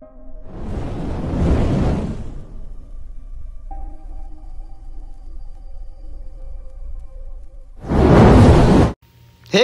हे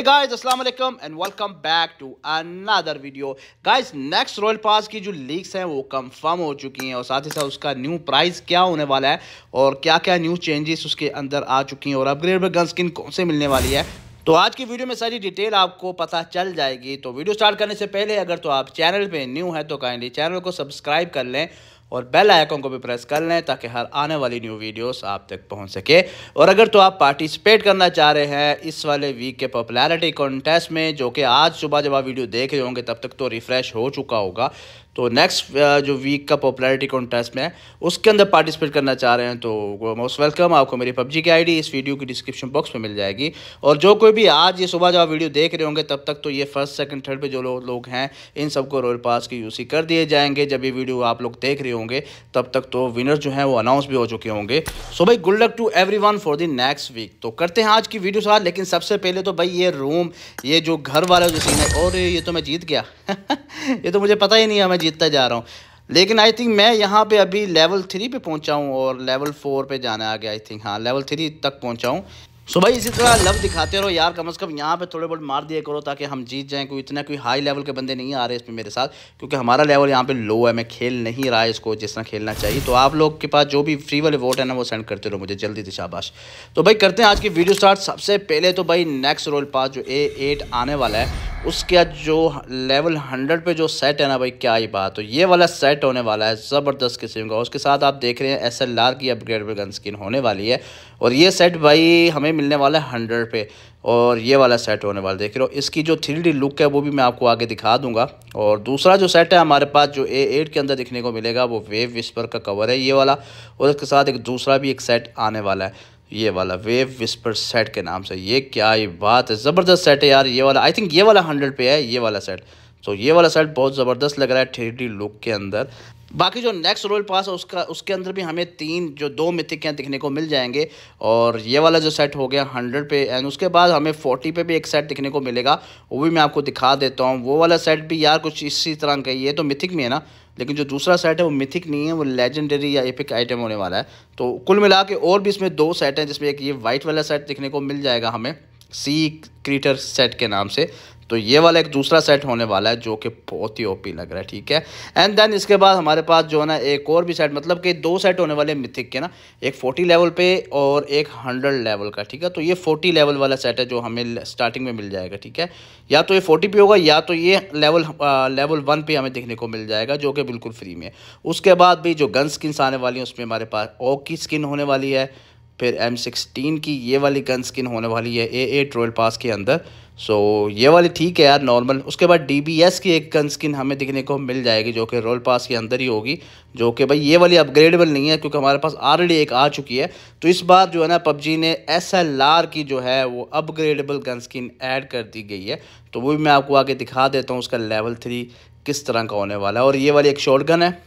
guys अस्सलाम वालेकुम and welcome back to another video guys next royal pass की जो लीक्स हैं वो कंफर्म हो चुकी हैं और साथ ही साथ उसका न्यू प्राइस क्या होने वाला है और क्या क्या न्यू चेंजेस उसके अंदर आ चुकी हैं और अपग्रेड गन स्किन कौन से मिलने वाली है तो आज की वीडियो में सारी डिटेल आपको पता चल जाएगी तो वीडियो स्टार्ट करने से पहले अगर तो आप चैनल पे न्यू हैं तो काइंडली चैनल को सब्सक्राइब कर लें और बेल आइकन को भी प्रेस कर लें ताकि हर आने वाली न्यू वीडियोस आप तक पहुंच सके और अगर तो आप पार्टिसिपेट करना चाह रहे हैं इस वाले वीक के पॉपुलैरिटी कॉन्टेस्ट में जो कि आज सुबह जब आप वीडियो देख रहे होंगे तब तक तो रिफ़्रेश हो चुका होगा तो नेक्स्ट uh, जो वीक का पॉपुलैरिटी कॉन्टेस्ट में है उसके अंदर पार्टिसिपेट करना चाह रहे हैं तो मोस्ट वेलकम आपको मेरी पबजी की आईडी इस वीडियो की डिस्क्रिप्शन बॉक्स में मिल जाएगी और जो कोई भी आज ये सुबह जो आप वीडियो देख रहे होंगे तब तक तो ये फर्स्ट सेकंड थर्ड पे जो लोग लो हैं इन सबको रॉयल पास के यूसी कर दिए जाएंगे जब ये वीडियो आप लोग देख रहे होंगे तब तक तो विनर जो हैं वो अनाउंस भी हो चुके होंगे सो भाई good luck to every for the next week तो करते हैं आज की वीडियो साथ लेकिन सबसे पहले तो भाई ये रूम ये जो घर वाला जो सीन है और ये तो मैं जीत गया ये तो मुझे पता ही नहीं है मैं जीतता जा रहा हूँ लेकिन आई थिंक मैं यहाँ पे अभी लेवल थ्री पे पहुँचा हूँ और लेवल फोर पे जाना आ गया आई थिंक हाँ लेवल थ्री तक पहुँचा हूँ सो भाई इसी तरह लव दिखाते रहो यार कम से कम यहाँ पे थोड़े बहुत मार दिया करो ताकि हम जीत जाएं कोई इतना कोई हाई लेवल के बंदे नहीं आ रहे इसमें मेरे साथ क्योंकि हमारा लेवल यहाँ पे लो है मैं खेल नहीं रहा है इसको जिस तरह खेलना चाहिए तो आप लोग के पास जो भी फ्री वाले वोट है ना वो सेंड करते रहो मुझे जल्दी से शाबाश तो भाई करते हैं आज की वीडियो स्टार्ट सबसे पहले तो भाई नेक्स्ट रोल पास जो ए आने वाला है उसके जो लेवल हंड्रेड पे जो सेट है ना भाई क्या ही बात हो ये वाला सेट होने वाला है ज़बरदस्त किस्म का उसके साथ आप देख रहे हैं एस एल आर की अपग्रेड गन स्किन होने वाली है और ये सेट भाई हमें मिलने वाला है हंड्रेड पे और ये वाला सेट होने वाला देख रहे हो इसकी जो थ्री लुक है वो भी मैं आपको आगे दिखा दूंगा और दूसरा जो सेट है हमारे पास जो ए एट के अंदर दिखने को मिलेगा वो वेव विस्पर का कवर है ये वाला और इसके साथ एक दूसरा भी एक सेट आने वाला है ये वाला वेव विस्पर सेट के नाम से ये क्या ही बात है ज़बरदस्त सेट है यार ये वाला आई थिंक ये वाला हंड्रेड पे है ये वाला सेट तो ये वाला सेट बहुत ज़बरदस्त लग रहा है थ्री लुक के अंदर बाकी जो नेक्स्ट रोल पास है उसका उसके अंदर भी हमें तीन जो दो मिथिक हैं दिखने को मिल जाएंगे और ये वाला जो सेट हो गया हंड्रेड पे एंड उसके बाद हमें फोर्टी पे भी एक सेट दिखने को मिलेगा वो भी मैं आपको दिखा देता हूँ वो वाला सेट भी यार कुछ इसी तरह का ये है तो मिथिक में है ना लेकिन जो दूसरा सेट है वो मिथिक नहीं है वो लेजेंडरी या एपिक आइटम होने वाला है तो कुल मिला के और भी इसमें दो सेट हैं जिसमें एक ये वाइट वाला सेट दिखने को मिल जाएगा हमें सी क्रीटर सेट के नाम से तो ये वाला एक दूसरा सेट होने वाला है जो कि बहुत ही ओपी लग रहा है ठीक है एंड देन इसके बाद हमारे पास जो है ना एक और भी सेट मतलब कि दो सेट होने वाले मिथिक के ना एक फोर्टी लेवल पे और एक हंड्रेड लेवल का ठीक है तो ये फोर्टी लेवल वाला सेट है जो हमें स्टार्टिंग में मिल जाएगा ठीक है या तो ये फोर्टी पे होगा या तो ये लेवल आ, लेवल वन पे हमें देखने को मिल जाएगा जो कि बिल्कुल फ्री में है उसके बाद भी जो गन स्किन आने वाली हैं उसमें हमारे पास ओ की स्किन होने वाली है फिर एम सिक्सटीन की ये वाली गन स्किन होने वाली है ए ए ट्रोल पास के अंदर सो so, ये वाली ठीक है यार नॉर्मल उसके बाद डी की एक गन स्किन हमें दिखने को मिल जाएगी जो कि रोल पास के अंदर ही होगी जो कि भाई ये वाली अपग्रेडेबल नहीं है क्योंकि हमारे पास ऑलरेडी एक आ चुकी है तो इस बार जो है ना पबजी ने एस की जो है वो अपग्रेडेबल गन स्किन ऐड कर दी गई है तो वो भी मैं आपको आगे दिखा देता हूँ उसका लेवल थ्री किस तरह का होने वाला है और ये वाली एक शॉर्ट गन है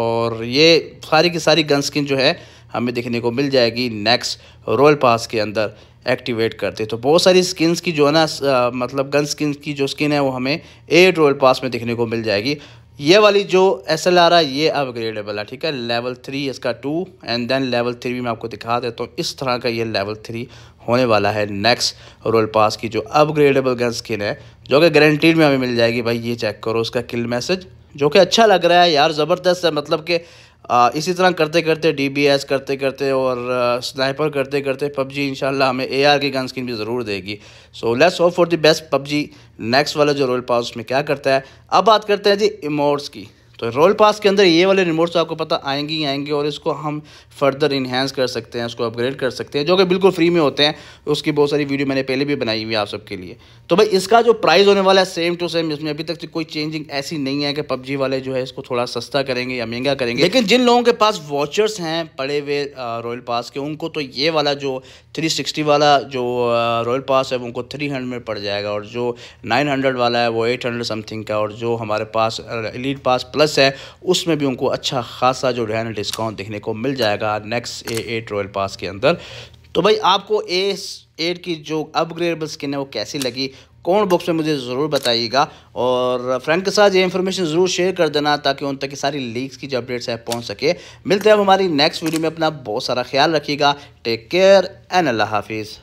और ये सारी की सारी गन स्किन जो है हमें देखने को मिल जाएगी नेक्स्ट रोल पास के अंदर एक्टिवेट करते तो बहुत सारी स्किन्स की जो है ना मतलब गन स्किन की जो स्किन है वो हमें एट रोयल पास में देखने को मिल जाएगी ये वाली जो एस एल आर है ये अपग्रेडेबल है ठीक है लेवल थ्री इसका two and then level three भी मैं आपको दिखा देता हूँ इस तरह का ये लेवल थ्री होने वाला है नेक्स्ट रोल पास की जो अपग्रेडेबल गन स्किन है जो कि गारंटीड में हमें मिल जाएगी भाई ये चेक करो उसका किल मैसेज जो कि अच्छा लग रहा है यार ज़बरदस्त है मतलब कि इसी तरह करते करते डीबीएस करते करते और स्नाइपर करते करते पबजी शाला हमें एआर की गन स्किन भी ज़रूर देगी so let's hope for the best PUBG next वाला जो रोल पास उसमें क्या करता है अब बात करते हैं जी इमोट्स की तो रोल पास के अंदर ये वाले रिमोट्स आपको पता आएंगे ही आएंगे और इसको हम फर्दर इन्हेंस कर सकते हैं उसको अपग्रेड कर सकते हैं जो कि बिल्कुल फ्री में होते हैं उसकी बहुत सारी वीडियो मैंने पहले भी बनाई हुई है आप सबके लिए तो भाई इसका जो प्राइस होने वाला है सेम टू सेम इसमें अभी तक तो कोई चेंजिंग ऐसी नहीं है कि पबजी वाले जो है इसको थोड़ा सस्ता करेंगे या महंगा करेंगे लेकिन जिन लोगों के पास वॉचर्स हैं पड़े हुए रॉयल पास के उनको तो ये वाला जो सिक्सटी वाला जो रॉयल पास है उनको थ्री में पड़ जाएगा और जो हंड्रेड वाला है वो हंड्रेड समथिंग का और जो हमारे पास एलिट पास प्लस प्लस है उसमें भी उनको अच्छा खासा जो है डिस्काउंट देखने को मिल जाएगा next A eight royale pass के अंदर तो भाई आपको ए एट की जो अपग्रेडेबल स्किन है वो कैसी लगी कौन बॉक्स में मुझे ज़रूर बताइएगा और फ्रेंड के साथ ये इन्फॉर्मेशन ज़रूर शेयर कर देना ताकि उन तक की सारी लीक्स की जो अपडेट्स है पहुंच सके मिलते हैं हमारी नेक्स्ट वीडियो में अपना बहुत सारा ख्याल रखिएगा टेक केयर एंड अल्लाह हाफिज़